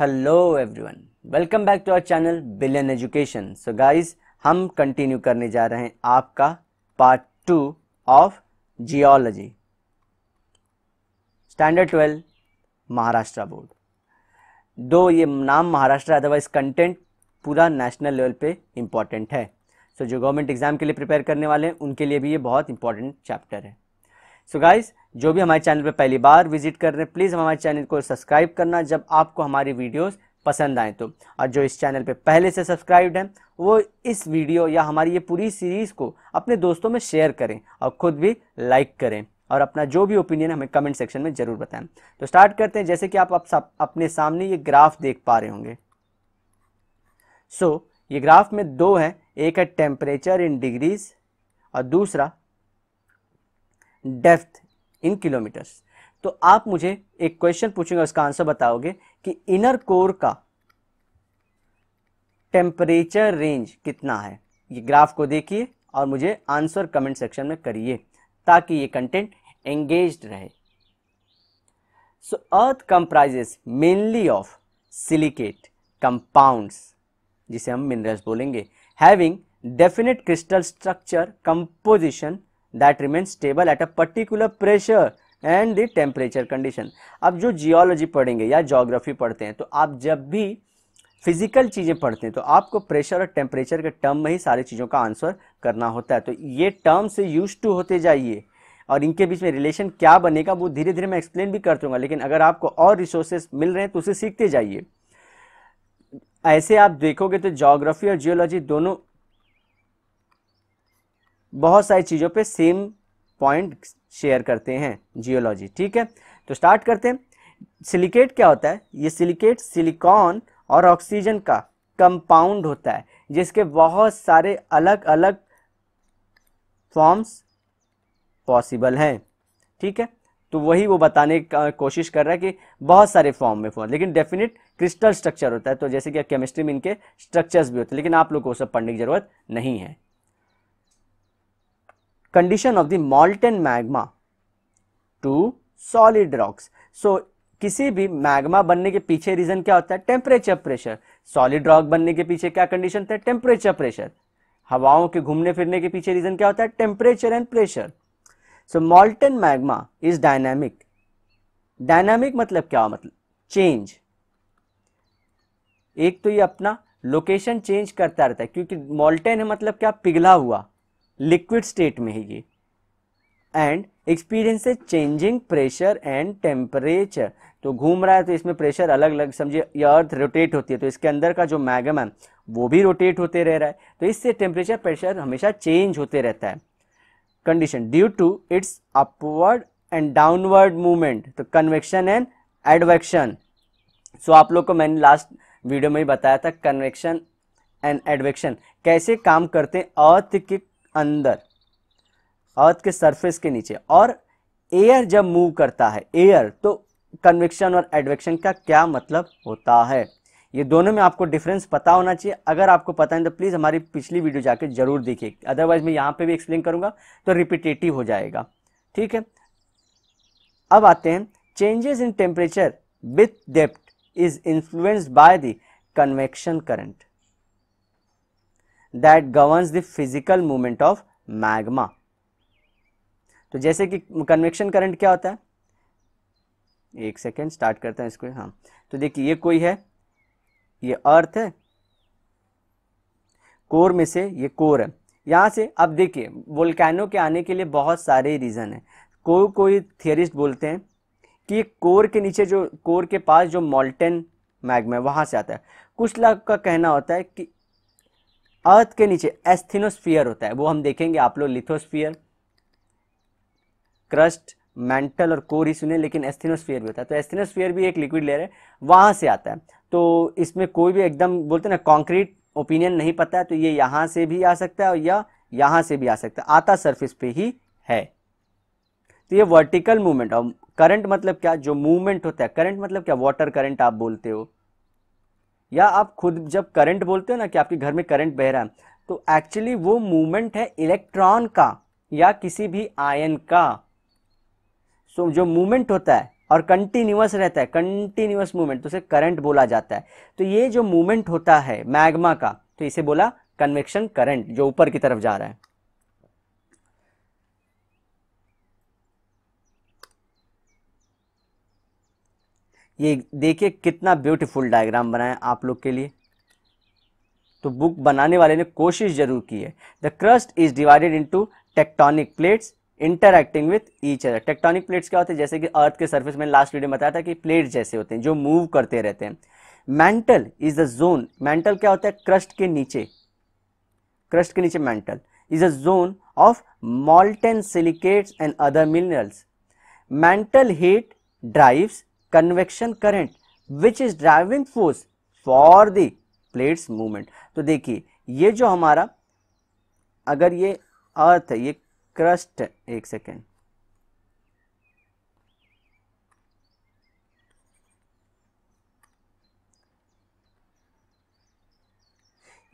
Hello everyone welcome back to our channel Billion Education so guys हम continue करने जा रहे हैं आपका part two of geology standard twelve Maharashtra board दो ये नाम महाराष्ट्र अदरवाइज कंटेंट पूरा नेशनल लेवल पे इम्पॉर्टेंट है सो so, जो गवर्नमेंट एग्ज़ाम के लिए प्रिपेयर करने वाले हैं उनके लिए भी ये बहुत इंपॉर्टेंट चैप्टर है सो so गाइस जो भी हमारे चैनल पर पहली बार विजिट कर रहे हैं प्लीज़ हमारे चैनल को सब्सक्राइब करना जब आपको हमारी वीडियोस पसंद आए तो और जो इस चैनल पे पहले से सब्सक्राइब्ड हैं वो इस वीडियो या हमारी ये पूरी सीरीज़ को अपने दोस्तों में शेयर करें और ख़ुद भी लाइक करें और अपना जो भी ओपिनियन हमें कमेंट सेक्शन में ज़रूर बताएं तो स्टार्ट करते हैं जैसे कि आप, आप अपने सामने ये ग्राफ देख पा रहे होंगे सो so, ये ग्राफ में दो है एक है टेम्परेचर इन डिग्रीज और दूसरा डेप्थ इन किलोमीटर्स तो आप मुझे एक क्वेश्चन पूछेंगे उसका आंसर बताओगे कि इनर कोर का टेम्परेचर रेंज कितना है ये ग्राफ को देखिए और मुझे आंसर कमेंट सेक्शन में करिए ताकि ये कंटेंट एंगेज रहे so earth comprises mainly of silicate compounds जिसे हम मिनरल्स बोलेंगे having definite crystal structure composition that remains stable at a particular pressure and the temperature condition अब जो जियोलॉजी पढ़ेंगे या जोग्राफी पढ़ते हैं तो आप जब भी फिजिकल चीज़ें पढ़ते हैं तो आपको प्रेशर और टेम्परेचर के टर्म में ही सारी चीज़ों का आंसर करना होता है तो ये टर्म से यूज टू होते जाइए और इनके बीच में रिलेशन क्या बनेगा वो धीरे धीरे मैं एक्सप्लेन भी कर दूंगा लेकिन अगर आपको और रिसोर्सेस मिल रहे हैं तो उसे सीखते जाइए ऐसे आप देखोगे तो जोग्राफी और जियोलॉजी दोनों बहुत सारी चीज़ों पे सेम पॉइंट शेयर करते हैं जियोलॉजी ठीक है तो स्टार्ट करते हैं सिलिकेट क्या होता है ये सिलिकेट सिलिकॉन और ऑक्सीजन का कंपाउंड होता है जिसके बहुत सारे अलग अलग फॉर्म्स पॉसिबल हैं ठीक है तो वही वो बताने का कोशिश कर रहा है कि बहुत सारे फॉर्म में फॉर्म लेकिन डेफिनेट क्रिस्टल स्ट्रक्चर होता है तो जैसे कि केमिस्ट्री में इनके स्ट्रक्चर्स भी होते हैं लेकिन आप लोग को सब पढ़ने की ज़रूरत नहीं है condition of the molten magma to solid rocks so किसी भी मैग्मा बनने के पीछे रीजन क्या होता है टेम्परेचर प्रेशर सॉलिड रॉक बनने के पीछे क्या कंडीशन था टेम्परेचर प्रेशर हवाओं के घूमने फिरने के पीछे रीजन क्या होता है temperature and pressure so molten magma is dynamic dynamic मतलब क्या मतलब चेंज एक तो ये अपना लोकेशन चेंज करता रहता है क्योंकि मॉल्टेन है मतलब क्या पिघला हुआ लिक्विड स्टेट में है ये and experience changing pressure and temperature तो घूम रहा है तो इसमें प्रेशर अलग अलग समझिए अर्थ रोटेट होती है तो इसके अंदर का जो मैगम है वो भी रोटेट होते रह रहा है तो इससे टेम्परेचर प्रेशर हमेशा चेंज होते रहता है condition due to its upward and downward movement तो कन्वेक्शन एंड एडवेक्शन सो आप लोग को मैंने लास्ट वीडियो में ही बताया था कन्वेक्शन एंड एडवेक्शन कैसे काम करते हैं अर्थ के अंदर अर्थ के सरफेस के नीचे और एयर जब मूव करता है एयर तो कन्वेक्शन और एडवेक्शन का क्या मतलब होता है ये दोनों में आपको डिफरेंस पता होना चाहिए अगर आपको पता नहीं तो प्लीज़ हमारी पिछली वीडियो जाके जरूर देखिए अदरवाइज मैं यहाँ पे भी एक्सप्लेन करूँगा तो रिपीटेटिव हो जाएगा ठीक है अब आते हैं changes in temperature with depth is influenced by the convection current that governs the physical movement of magma तो जैसे कि कन्वेक्शन करंट क्या होता है एक सेकेंड स्टार्ट करते हैं इसको हाँ तो देखिए ये कोई है ये अर्थ है कोर में से ये कोर है यहाँ से अब देखिए वोल्कैनो के आने के लिए बहुत सारे रीज़न हैं कोई कोई थियरिस्ट बोलते हैं कि कोर के नीचे जो कोर के पास जो मॉल्टेन मैग्मा वहाँ से आता है कुछ लोग का कहना होता है कि अर्थ के नीचे एस्थिनोस्फियर होता है वो हम देखेंगे आप लोग लिथोस्फियर क्रस्ट मेंटल और कोर ही सुने लेकिन एस्थिनोस्फियर भी होता है तो एस्थिनोस्फियर भी एक लिक्विड लेयर है वहाँ से आता है तो इसमें कोई भी एकदम बोलते ना कॉन्क्रीट ओपिनियन नहीं पता है तो ये यहाँ से भी आ सकता है और यह यहाँ से भी आ सकता है आता सर्फिस पे ही है तो ये वर्टिकल मूवमेंट और करंट मतलब क्या जो मूवमेंट होता है करंट मतलब क्या वाटर करंट आप बोलते हो या आप खुद जब करंट बोलते हो ना कि आपके घर में करंट बह रहा है तो एक्चुअली वो मूवमेंट है इलेक्ट्रॉन का या किसी भी आयन का सो so, जो मूवमेंट होता है और कंटिन्यूस रहता है कंटिन्यूस मूवमेंट तो उसे करंट बोला जाता है तो ये जो मूवमेंट होता है मैग्मा का तो इसे बोला कन्वेक्शन करंट जो ऊपर की तरफ जा रहा है ये देखिए कितना ब्यूटीफुल डायग्राम बनाया आप लोग के लिए तो बुक बनाने वाले ने कोशिश जरूर की है the crust is divided into tectonic plates interacting with each other tectonic plates क्या होते हैं जैसे कि अर्थ के सर्फेस में लास्ट वीडियो में बताया था कि प्लेट्स जैसे होते हैं जो मूव करते रहते हैं mantle is the zone mantle क्या होता है क्रस्ट के नीचे क्रस्ट के नीचे mantle is a zone of molten silicates and other minerals mantle heat drives convection current which is driving force for the plates movement तो देखिए ये जो हमारा अगर ये अर्थ है ये क्रस्ट है एक सेकेंड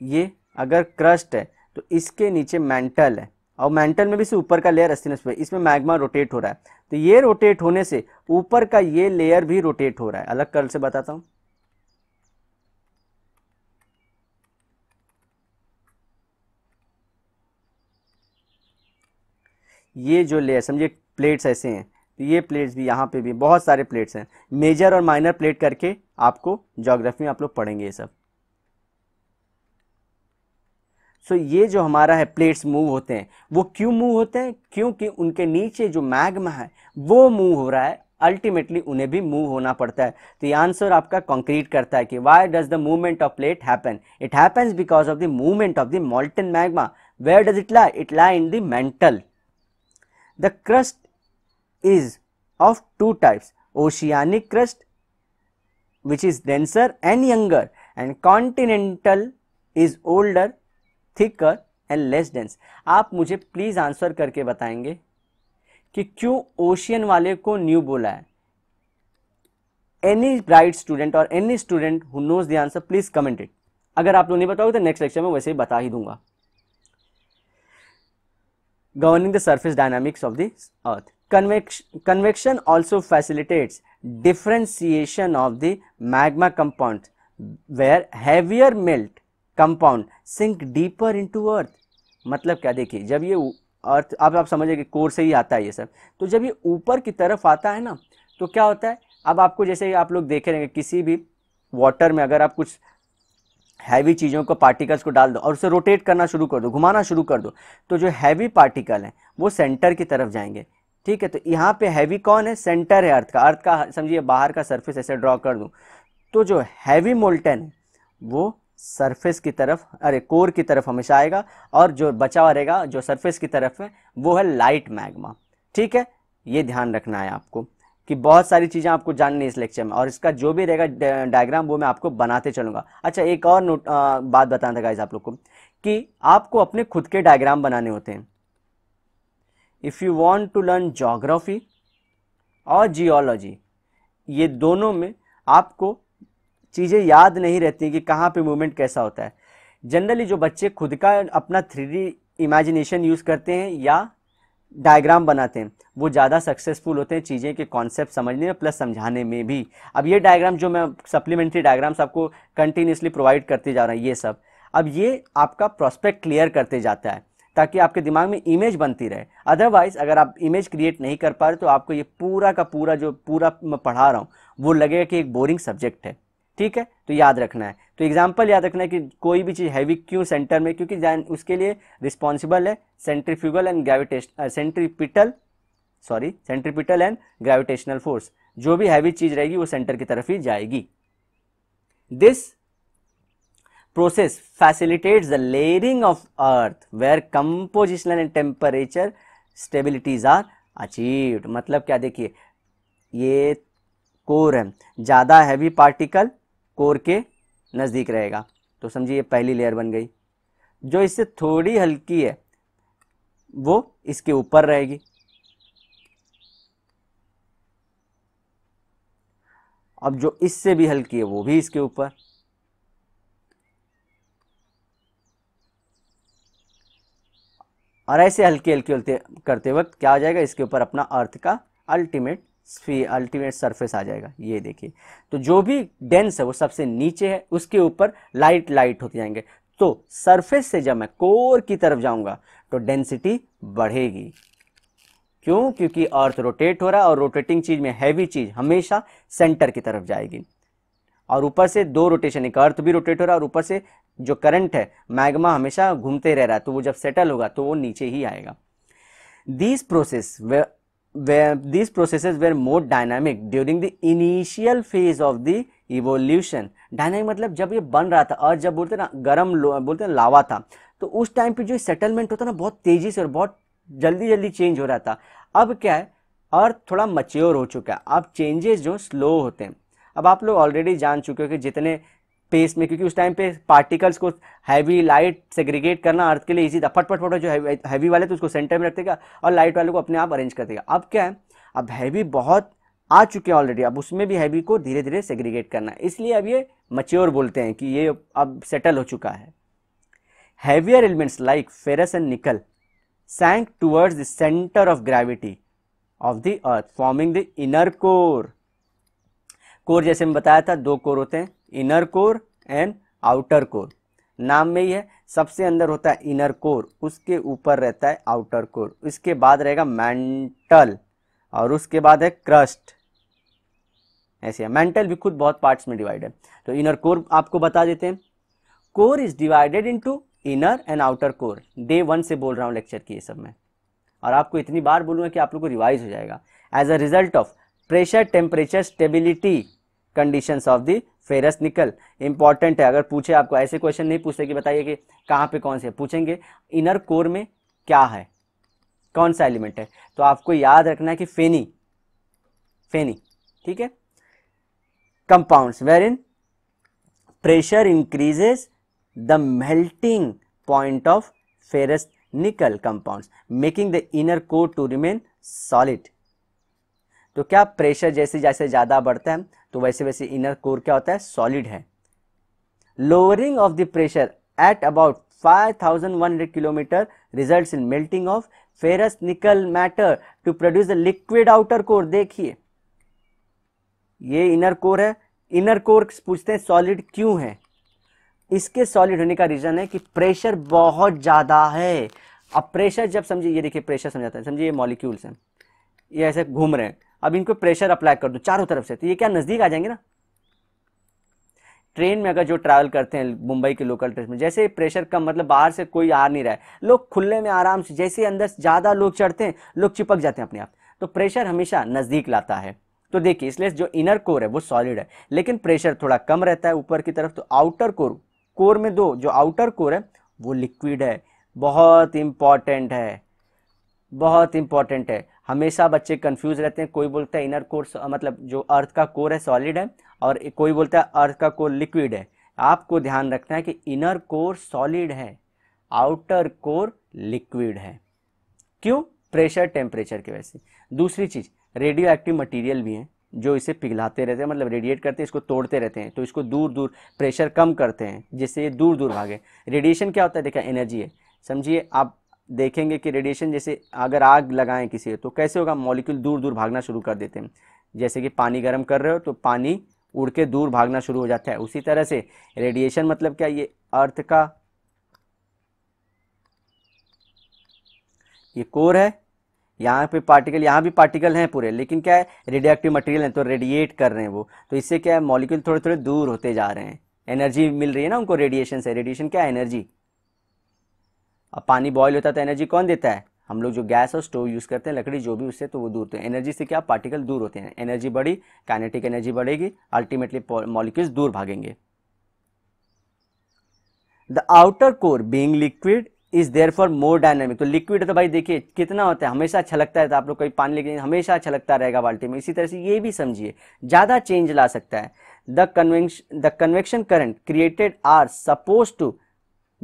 ये अगर क्रस्ट है तो इसके नीचे मेंटल है और मेंटल में भी से ऊपर का लेयर एस्टिनस पे इसमें मैग्मा रोटेट हो रहा है तो ये रोटेट होने से ऊपर का ये लेयर भी रोटेट हो रहा है अलग कल से बताता हूँ ये जो लेयर समझिए प्लेट्स ऐसे हैं तो ये प्लेट्स भी यहाँ पे भी बहुत सारे प्लेट्स हैं मेजर और माइनर प्लेट करके आपको जोग्राफी में आप लोग पढ़ेंगे ये सब सो ये जो हमारा है प्लेट्स मूव होते हैं वो क्यों मूव होते हैं क्योंकि उनके नीचे जो मैग्मा है वो मूव हो रहा है अल्टीमेटली उन्हें भी मूव होना पड़ता है तो ये आंसर आपका कंक्रीट करता है कि why does the movement of plate happen it happens because of the movement of the molten magma where does it lie it lie in the mantle the crust is of two types oceanic crust which is denser and younger and continental is older thicker and less dense आप मुझे please answer करके बताएंगे कि क्यों ocean वाले को new बोला है एनी ब्राइट स्टूडेंट और any student who knows the answer please comment it अगर आप लोग नहीं बताओगे तो नेक्स्ट लेक्चर में वैसे ही बता ही दूंगा governing the surface dynamics of the earth convection convection also facilitates differentiation of the magma compound where heavier melt compound sink deeper into earth मतलब क्या देखिए जब ये अर्थ अब आप कि कोर से ही आता है ये सब तो जब ये ऊपर की तरफ आता है ना तो क्या होता है अब आपको जैसे आप लोग देखे रहेंगे किसी भी वाटर में अगर आप कुछ हैवी चीज़ों को पार्टिकल्स को डाल दो और उसे रोटेट करना शुरू कर दो घुमाना शुरू कर दो तो जो हैवी पार्टिकल हैं वो सेंटर की तरफ जाएंगे ठीक है तो यहाँ पे हैवी कौन है सेंटर है अर्थ का अर्थ का समझिए बाहर का सरफेस ऐसे ड्रॉ कर दूँ तो जो हैवी मोल्टन है वो सरफेस की तरफ अरे कोर की तरफ हमेशा आएगा और जो बचा रहेगा जो सरफेस की तरफ है वो है लाइट मैग्मा ठीक है ये ध्यान रखना है आपको कि बहुत सारी चीज़ें आपको जाननी है इस लेक्चर में और इसका जो भी रहेगा डायग्राम वो मैं आपको बनाते चलूँगा अच्छा एक और नोट बात बताना था गाइज आप लोग को कि आपको अपने खुद के डायग्राम बनाने होते हैं if you want to learn geography और जियोलॉजी ये दोनों में आपको चीज़ें याद नहीं रहती कि कहाँ पे मूवमेंट कैसा होता है जनरली जो बच्चे खुद का अपना थ्री इमेजिनेशन यूज़ करते हैं या डायग्राम बनाते हैं वो ज़्यादा सक्सेसफुल होते हैं चीज़ें के कॉन्सेप्ट समझने में प्लस समझाने में भी अब ये डायग्राम जो मैं सप्लीमेंट्री डायग्राम्स आपको कंटिन्यूसली प्रोवाइड करते जा रहा हूँ ये सब अब ये आपका प्रोस्पेक्ट क्लियर करते जाता है ताकि आपके दिमाग में इमेज बनती रहे अदरवाइज़ अगर आप इमेज क्रिएट नहीं कर पा रहे तो आपको ये पूरा का पूरा जो पूरा मैं पढ़ा रहा हूँ वो लगेगा कि एक बोरिंग सब्जेक्ट है ठीक है तो याद रखना है तो एग्जाम्पल याद रखना है कि कोई भी चीज़ हैवी क्यों सेंटर में क्योंकि उसके लिए रिस्पॉन्सिबल है centrifugal and gravitation centripetal sorry centripetal and gravitational force जो भी हैवी चीज़ रहेगी वो सेंटर की तरफ ही जाएगी this process facilitates the layering of earth where compositional and temperature stabilities are achieved मतलब क्या देखिए ये कोर है ज़्यादा हैवी पार्टिकल कोर के नज़दीक रहेगा तो समझिए पहली लेयर बन गई जो इससे थोड़ी हल्की है वो इसके ऊपर रहेगी अब जो इससे भी हल्की है वो भी इसके ऊपर और ऐसे हल्के हल्के करते वक्त क्या आ जाएगा इसके ऊपर अपना अर्थ का अल्टीमेट अल्टीमेट सरफेस आ जाएगा ये देखिए तो जो भी डेंस है वो सबसे नीचे है उसके ऊपर लाइट लाइट होते जाएंगे तो सरफेस से जब मैं कोर की तरफ जाऊंगा तो डेंसिटी बढ़ेगी क्यों क्योंकि अर्थ रोटेट हो रहा है और रोटेटिंग चीज में हैवी चीज हमेशा सेंटर की तरफ जाएगी और ऊपर से दो रोटेशन एक अर्थ भी रोटेट हो रहा है और ऊपर से जो करंट है मैग्मा हमेशा घूमते रह रहा है तो वो जब सेटल होगा तो वो नीचे ही आएगा these process where these processes were more dynamic during the initial phase of the evolution. Dynamic मतलब जब ये बन रहा था और जब बोलते ना गर्म बोलते ना लावा था तो उस टाइम पे जो सेटलमेंट होता ना बहुत तेज़ी से और बहुत जल्दी जल्दी चेंज हो रहा था अब क्या है और थोड़ा मच्योर हो चुका है अब चेंजेस जो स्लो होते हैं अब आप लोग ऑलरेडी जान चुके हो कि जितने स्पेस में क्योंकि उस टाइम पे पार्टिकल्स को हैवी लाइट सेग्रीगेट करना अर्थ के लिए इजी था फटफट फटो जो हैवी वाले तो उसको सेंटर में रख देगा और लाइट वाले को अपने आप अरेंज कर देगा अब क्या है अब हैवी बहुत आ चुके हैं ऑलरेडी अब उसमें भी हैवी को धीरे धीरे सेग्रीगेट करना है इसलिए अब ये मच्योर बोलते हैं कि ये अब सेटल हो चुका है heavier elements like ferrous and nickel sank towards the centre of gravity of the earth forming the inner core core जैसे मैं बताया था दो कोर होते हैं inner core and outer core नाम में ही है सबसे अंदर होता है इनर कोर उसके ऊपर रहता है आउटर कोर इसके बाद रहेगा मेंटल और उसके बाद है क्रस्ट ऐसे है मेंटल भी खुद बहुत पार्ट्स में डिवाइड है तो इनर कोर आपको बता देते हैं core is divided into inner and outer core day one से बोल रहा हूँ लेक्चर की ये सब में और आपको इतनी बार बोलूँगा कि आप लोग को रिवाइज हो जाएगा as a result of pressure temperature stability conditions of the ferrous nickel important है अगर पूछे आपको ऐसे क्वेश्चन नहीं पूछते कि बताइए कि कहाँ पे कौन से पूछेंगे इनर कोर में क्या है कौन सा एलिमेंट है तो आपको याद रखना है कि फेनी फेनी ठीक है compounds where in pressure increases the melting point of ferrous nickel compounds making the inner core to remain solid तो क्या प्रेशर जैसे जैसे ज़्यादा बढ़ता है तो वैसे वैसे इनर कोर क्या होता है सॉलिड है lowering of the pressure at about 5100 kilometre results in melting of ferrous nickel matter to produce a liquid outer core देखिए ये इनर कोर है इनर कोर पूछते हैं सॉलिड क्यों है इसके सॉलिड होने का रीज़न है कि प्रेशर बहुत ज़्यादा है अब प्रेशर जब समझिए ये देखिए प्रेशर समझाता है समझिए ये मॉलिक्यूल्स हैं ये ऐसे घूम रहे हैं अब इनको प्रेशर अप्लाई कर दो चारों तरफ से तो ये क्या नज़दीक आ जाएंगे ना ट्रेन में अगर जो ट्रैवल करते हैं मुंबई के लोकल ट्रेन में जैसे प्रेशर कम मतलब बाहर से कोई आ नहीं रहा है लोग खुले में आराम से जैसे अंदर ज़्यादा लोग चढ़ते हैं लोग चिपक जाते हैं अपने आप तो प्रेशर हमेशा नज़दीक लाता है तो देखिए इसलिए जो इनर कोर है वो सॉलिड है लेकिन प्रेशर थोड़ा कम रहता है ऊपर की तरफ तो आउटर कोर कोर में दो जो आउटर कोर है वो लिक्विड है बहुत इंपॉर्टेंट है बहुत इंपॉर्टेंट है हमेशा बच्चे कंफ्यूज रहते हैं कोई बोलता है इनर कोर मतलब जो अर्थ का कोर है सॉलिड है और कोई बोलता है अर्थ का कोर लिक्विड है आपको ध्यान रखना है कि इनर कोर सॉलिड है आउटर कोर लिक्विड है क्यों प्रेशर टेम्परेचर की वजह से दूसरी चीज़ रेडियो एक्टिव मटीरियल भी हैं जो इसे पिघलाते रहते हैं मतलब रेडिएट करते हैं इसको तोड़ते रहते हैं तो इसको दूर दूर प्रेशर कम करते हैं जिससे ये दूर दूर भागे रेडिएशन क्या होता है देखा एनर्जी है समझिए आप देखेंगे कि रेडिएशन जैसे अगर आग लगाएं किसी तो कैसे होगा मॉलिक्यूल दूर दूर भागना शुरू कर देते हैं जैसे कि पानी गर्म कर रहे हो तो पानी उड़ के दूर भागना शुरू हो जाता है उसी तरह से रेडिएशन मतलब क्या ये अर्थ का ये कोर है यहाँ पे पार्टिकल यहाँ भी पार्टिकल हैं पूरे लेकिन क्या है रेडियोक्टिव मटेरियल हैं तो रेडिएट कर रहे हैं वो तो इससे क्या है मॉलिक्यूल थोड़े थोड़े दूर होते जा रहे हैं एनर्जी मिल रही है ना उनको रेडिएशन से रेडिएशन क्या है एनर्जी अब पानी बॉयल होता है तो एनर्जी कौन देता है हम लोग जो गैस और स्टोव यूज़ करते हैं लकड़ी जो भी उससे तो वो दूर तो एनर्जी से क्या पार्टिकल दूर होते हैं एनर्जी बढ़ी काइनेटिक एनर्जी बढ़ेगी अल्टीमेटली मॉलिक्यूल्स दूर भागेंगे the outer core being liquid is therefore more dynamic तो लिक्विड तो भाई देखिए कितना होता है हमेशा अच्छा लगता है तो आप लोग कहीं पानी लेके हमेशा अच्छा लगता रहेगा बाल्टी में इसी तरह से ये भी समझिए ज़्यादा चेंज ला सकता है the convention the convection current created are suppose to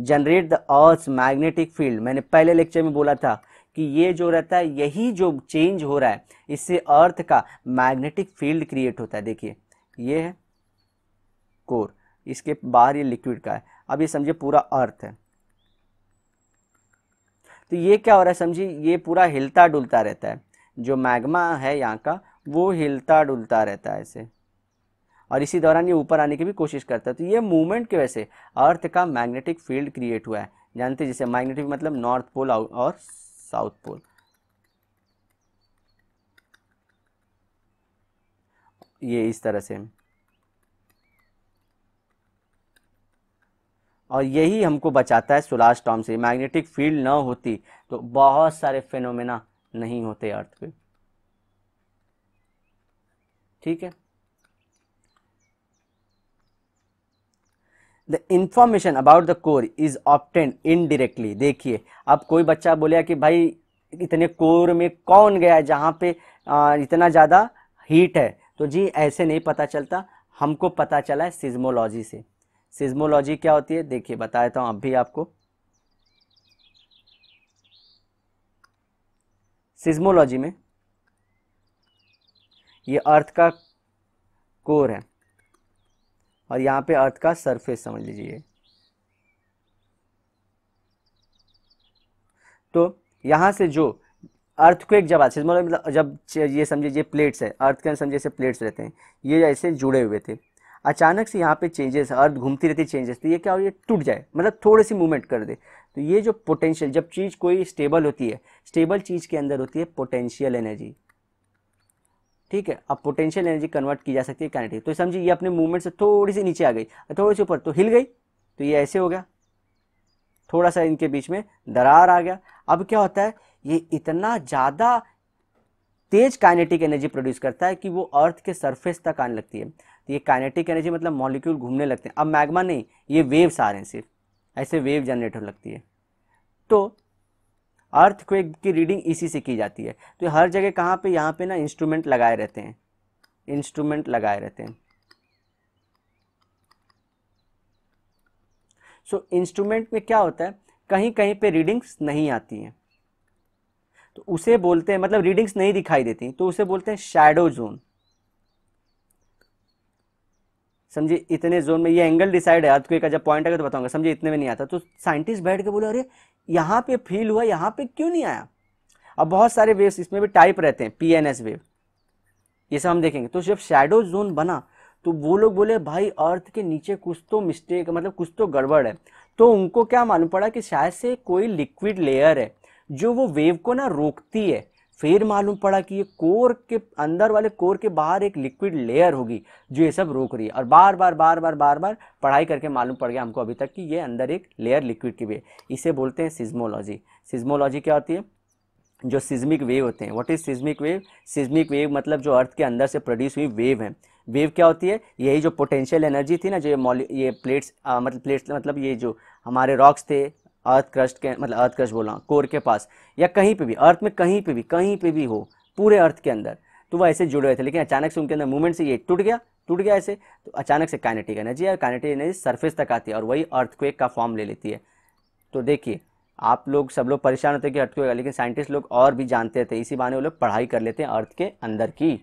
generate the earth magnetic field मैंने पहले लेक्चर में बोला था कि ये जो रहता है यही जो चेंज हो रहा है इससे अर्थ का मैग्नेटिक फील्ड क्रिएट होता है देखिए ये है कोर इसके बाहर ये लिक्विड का है अब ये समझिए पूरा अर्थ है तो ये क्या हो रहा है समझिए ये पूरा हिलता डुलता रहता है जो मैग्मा है यहाँ का वो हिलता डुलता रहता है ऐसे और इसी दौरान ये ऊपर आने की भी कोशिश करता है तो ये मूवमेंट की वजह से अर्थ का मैग्नेटिक फील्ड क्रिएट हुआ है जानते जिसे मैग्नेटिक मतलब नॉर्थ पोल और साउथ पोल ये इस तरह से और यही हमको बचाता है सुलास टॉम से मैग्नेटिक फील्ड न होती तो बहुत सारे फेनोमेना नहीं होते अर्थ पे ठीक है the information about the core is obtained indirectly देखिए अब कोई बच्चा बोलेगा कि भाई इतने कोर में कौन गया है जहाँ पे इतना ज़्यादा हीट है तो जी ऐसे नहीं पता चलता हमको पता चला है सिज्मोलॉजी से सिज्मोलॉजी क्या होती है देखिए बता देता हूँ अब भी आपको सिज्मोलॉजी में ये अर्थ का कोर है और यहाँ पे अर्थ का सरफेस समझ लीजिए तो यहाँ से जो अर्थ को एक जब आते मतलब, मतलब जब ये समझे ये प्लेट्स है अर्थ के समझे जैसे प्लेट्स रहते हैं ये ऐसे जुड़े हुए थे अचानक से यहाँ पे चेंजेस अर्थ घूमती रहती चेंजेस तो ये क्या हो ये टूट जाए मतलब थोड़ी सी मूवमेंट कर दे तो ये जो पोटेंशियल जब चीज़ कोई स्टेबल होती है स्टेबल चीज़ के अंदर होती है पोटेंशियल एनर्जी ठीक है अब पोटेंशियल एनर्जी कन्वर्ट की जा सकती है कैनेटिक तो समझिए ये अपने मूवमेंट से थोड़ी सी नीचे आ गई थोड़ी सी ऊपर तो हिल गई तो ये ऐसे हो गया थोड़ा सा इनके बीच में दरार आ गया अब क्या होता है ये इतना ज़्यादा तेज काइनेटिक एनर्जी प्रोड्यूस करता है कि वो अर्थ के सरफेस तक आने लगती है तो ये काइनेटिक एनर्जी मतलब मॉलिक्यूल घूमने लगते हैं अब मैग्मा नहीं ये वेव्स आ रहे हैं सिर्फ ऐसे वेव जनरेट हो लगती है तो अर्थक्वेक की रीडिंग इसी से की जाती है तो हर जगह कहाँ पे यहाँ पे ना इंस्ट्रूमेंट लगाए रहते हैं इंस्ट्रूमेंट लगाए रहते हैं सो so, इंस्ट्रूमेंट में क्या होता है कहीं कहीं पे रीडिंग्स नहीं आती हैं तो उसे बोलते हैं मतलब रीडिंग्स नहीं दिखाई देती तो उसे बोलते हैं शैडो जोन समझिए इतने जोन में ये एंगल डिसाइड है अर्थ का जब पॉइंट आएगा तो बताऊंगा समझे इतने में नहीं आता तो साइंटिस्ट बैठ के बोले अरे यहाँ पे फील हुआ यहाँ पे क्यों नहीं आया अब बहुत सारे वेव्स इसमें भी टाइप रहते हैं पी एन एस वेव ये सब हम देखेंगे तो जब शेडो जोन बना तो वो लोग बोले भाई अर्थ के नीचे कुछ तो मिस्टेक मतलब कुछ तो गड़बड़ है तो उनको क्या मालूम पड़ा कि शायद से कोई लिक्विड लेयर है जो वो वेव को ना रोकती है फिर मालूम पड़ा कि ये कोर के अंदर वाले कोर के बाहर एक लिक्विड लेयर होगी जो ये सब रोक रही है और बार बार बार बार बार बार पढ़ाई करके मालूम पड़ गया हमको अभी तक कि ये अंदर एक लेयर लिक्विड की भी है इसे बोलते हैं सिज्मोलॉजी सिज्मोलॉजी क्या होती है जो सिज्मिक वेव होते हैं what is seismic wave seismic wave मतलब जो अर्थ के अंदर से प्रोड्यूस हुई वेव है वेव क्या होती है यही जो पोटेंशियल एनर्जी थी ना जो ये ये प्लेट्स आ, मतलब प्लेट्स मतलब ये जो हमारे रॉक्स थे अर्थ क्रस्ट के मतलब अर्थ क्रस्ट बोला कोर के पास या कहीं पे भी अर्थ में कहीं पे भी कहीं पे भी हो पूरे अर्थ के अंदर तो वह ऐसे जुड़े हुए थे लेकिन अचानक से उनके अंदर मूवमेंट से ये टूट गया टूट गया ऐसे तो अचानक से काइनेटिक एनर्जी और काइनेटिक एनर्जी सरफेस तक आती है और वही अर्थक्वेक का फॉर्म ले लेती है तो देखिए आप लोग सब लोग परेशान होते हैं कि अर्थक्वेक लेकिन साइंटिस्ट लोग और भी जानते थे तो इसी बहाने वो लोग पढ़ाई कर लेते हैं अर्थ के अंदर की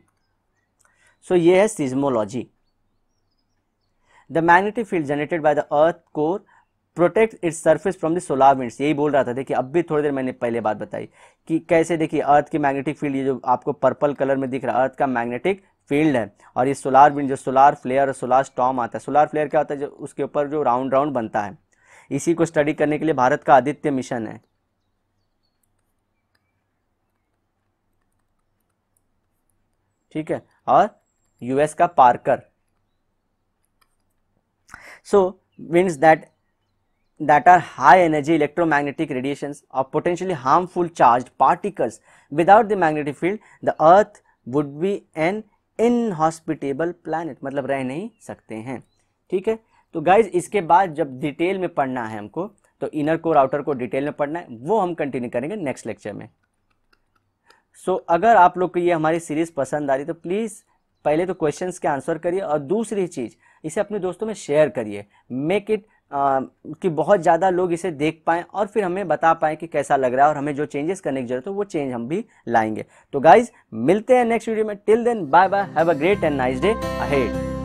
सो ये है seismology the magnetic field generated by the earth core protect its surface from the solar winds यही बोल रहा था देखिए अब भी थोड़ी देर मैंने पहले बात बताई कि कैसे देखिए अर्थ की मैग्नेटिक फील्ड ये जो आपको पर्पल कलर में दिख रहा है अर्थ का मैग्नेटिक फील्ड है और ये सोलार विंड जो सोलार फ्लेयर और सोलार स्टॉम आता है सोलार फ्लेयर क्या होता है जो उसके ऊपर जो राउंड राउंड बनता है इसी को स्टडी करने के लिए भारत का आदित्य मिशन है ठीक है और यूएस का Parker so means that that are high energy electromagnetic radiations of potentially harmful charged particles. Without the magnetic field, the earth would be an inhospitable planet, मतलब रह नहीं सकते हैं ठीक है तो गाइज इसके बाद जब डिटेल में पढ़ना है हमको तो इनर कोर आउटर को डिटेल में पढ़ना है वो हम कंटिन्यू करेंगे नेक्स्ट लेक्चर में सो so, अगर आप लोग को ये हमारी सीरीज़ पसंद आ रही तो प्लीज़ पहले तो क्वेश्चंस के आंसर करिए और दूसरी चीज़ इसे अपने दोस्तों में शेयर करिए मेक इट कि बहुत ज़्यादा लोग इसे देख पाएँ और फिर हमें बता पाएँ कि कैसा लग रहा है और हमें जो चेंजेस करने की जरूरत है वो चेंज हम भी लाएंगे तो गाइज मिलते हैं नेक्स्ट वीडियो में till then bye bye have a great and nice day ahead